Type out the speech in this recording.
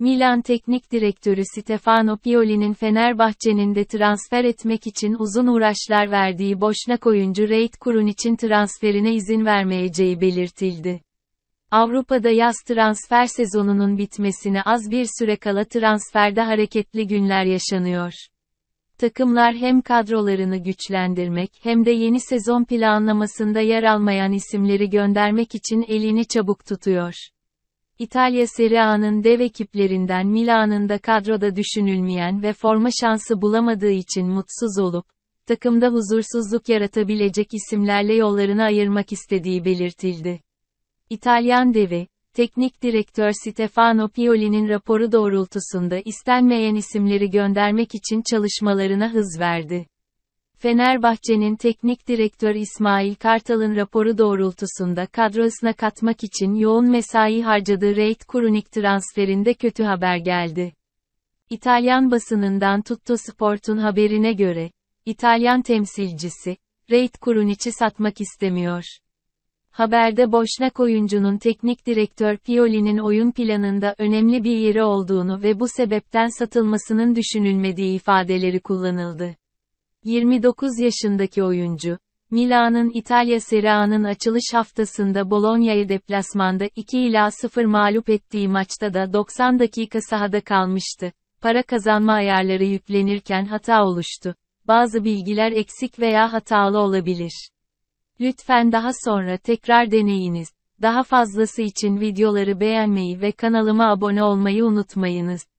Milan Teknik Direktörü Stefano Pioli'nin Fenerbahçe'nin de transfer etmek için uzun uğraşlar verdiği Boşnak oyuncu Reid Kurun için transferine izin vermeyeceği belirtildi. Avrupa'da yaz transfer sezonunun bitmesine az bir süre kala transferde hareketli günler yaşanıyor. Takımlar hem kadrolarını güçlendirmek hem de yeni sezon planlamasında yer almayan isimleri göndermek için elini çabuk tutuyor. İtalya Serie A'nın dev ekiplerinden Milan'ın da kadroda düşünülmeyen ve forma şansı bulamadığı için mutsuz olup, takımda huzursuzluk yaratabilecek isimlerle yollarını ayırmak istediği belirtildi. İtalyan devi, teknik direktör Stefano Pioli'nin raporu doğrultusunda istenmeyen isimleri göndermek için çalışmalarına hız verdi. Fenerbahçe'nin teknik direktör İsmail Kartal'ın raporu doğrultusunda kadrosuna katmak için yoğun mesai harcadığı Reit Kurunik transferinde kötü haber geldi. İtalyan basınından Tutto Sport'un haberine göre, İtalyan temsilcisi, Reit Kurunic'i satmak istemiyor. Haberde Boşnak oyuncunun teknik direktör Pioli'nin oyun planında önemli bir yeri olduğunu ve bu sebepten satılmasının düşünülmediği ifadeleri kullanıldı. 29 yaşındaki oyuncu, Milan'ın İtalya Serie A'nın açılış haftasında Bologna'yı deplasmanda 2 ila 0 mağlup ettiği maçta da 90 dakika sahada kalmıştı. Para kazanma ayarları yüklenirken hata oluştu. Bazı bilgiler eksik veya hatalı olabilir. Lütfen daha sonra tekrar deneyiniz. Daha fazlası için videoları beğenmeyi ve kanalıma abone olmayı unutmayınız.